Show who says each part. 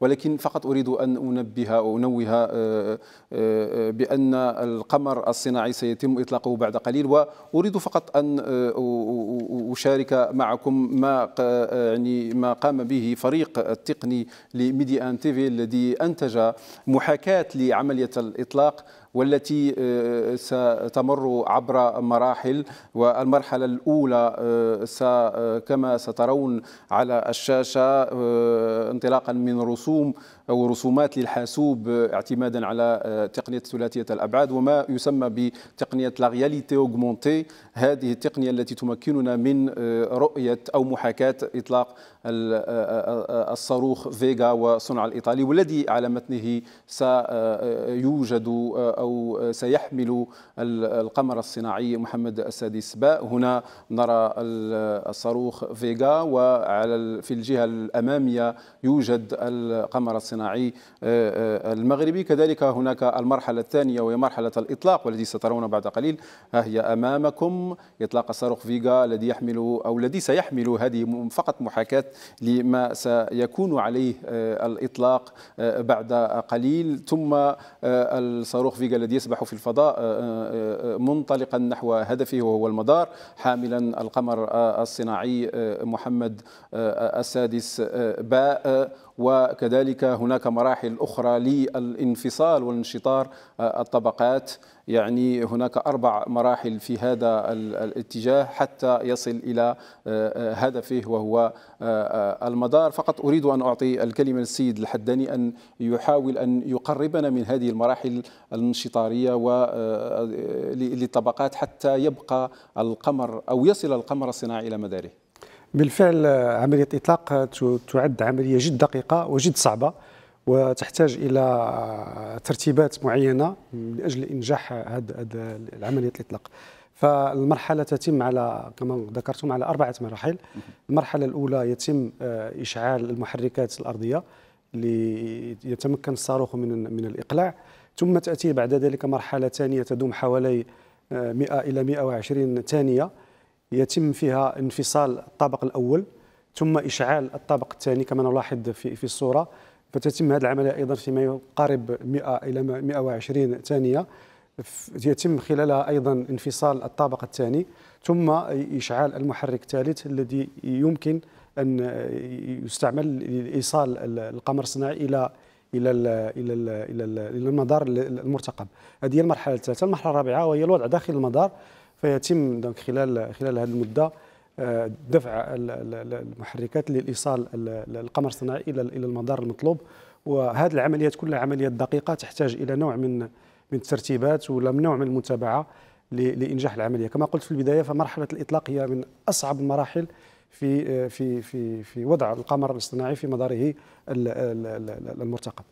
Speaker 1: ولكن فقط أريد أن أنبه وانوه آه، آه، آه، بأن القمر الصناعي سيتم إطلاقه بعد قليل وأريد فقط أن أشارك معكم ما يعني ما قام به فريق التقني لميدي أن تيفي الذي أنتج محاكاة لعملية الإطلاق والتي آه، آه، ستمر عبر مراحل والمرحلة الأولى آه، كما سترون على الشاشة انطلاقا من رسوم أو رسومات للحاسوب اعتمادا على تقنية ثلاثية الأبعاد وما يسمى بتقنية لغياليتي اوغمونتي هذه التقنية التي تمكننا من رؤية أو محاكاة إطلاق الصاروخ فيغا وصنع الإيطالي والذي على متنه سيوجد أو سيحمل القمر الصناعي محمد السادس باء هنا نرى الصاروخ فيغا وعلى في الجهة الأمامية يوجد القمر الصناعي آه، آه، المغربي كذلك هناك المرحلة الثانية وهي مرحلة الإطلاق والتي سترون بعد قليل ها هي أمامكم إطلاق الصاروخ فيغا الذي يحمل أو الذي سيحمل هذه فقط محاكاة لما سيكون عليه آه، الإطلاق بعد قليل ثم الصاروخ فيغا الفريق الذي يسبح في الفضاء آه، آه، آه، منطلقا نحو هدفه وهو المدار حاملا القمر الصناعي محمد السادس باء وكذلك هناك مراحل أخرى للانفصال والانشطار الطبقات يعني هناك أربع مراحل في هذا الاتجاه حتى يصل إلى آه، آه، هدفه وهو آه، المدار فقط أريد أن أعطي الكلمة للسيد الحداني أن يحاول أن يقربنا من هذه المراحل الانشطارية للطبقات حتى يبقى القمر أو يصل القمر الصناعي إلى مداره
Speaker 2: بالفعل عملية إطلاق تعد عملية جد دقيقة وجد صعبة وتحتاج الى ترتيبات معينه من اجل انجاح هذه العمليه الاطلاق فالمرحله تتم على كما ذكرتم على اربعه مراحل المرحله الاولى يتم آه، اشعال المحركات الارضيه ليتمكن الصاروخ من من الاقلاع ثم تاتي بعد ذلك مرحله ثانيه تدوم حوالي 100 آه، الى 120 ثانيه يتم فيها انفصال الطابق الاول ثم اشعال الطابق الثاني كما نلاحظ في في الصوره فتتم هذه العمليه ايضا فيما يقارب 100 الى 120 ثانيه يتم خلالها ايضا انفصال الطابق الثاني ثم اشعال المحرك الثالث الذي يمكن ان يستعمل لايصال القمر الصناعي الى الى الى الى, إلى المدار المرتقب هذه هي المرحله الثالثه المرحله الرابعه وهي الوضع داخل المدار فيتم خلال خلال هذه المده دفع المحركات لايصال القمر الصناعي الى الى المدار المطلوب وهذه العمليات كلها عمليات دقيقه تحتاج الى نوع من من الترتيبات ولا من نوع من المتابعه لانجاح العمليه كما قلت في البدايه فمرحله الاطلاق هي من اصعب المراحل في في في في وضع القمر الاصطناعي في مداره المرتقب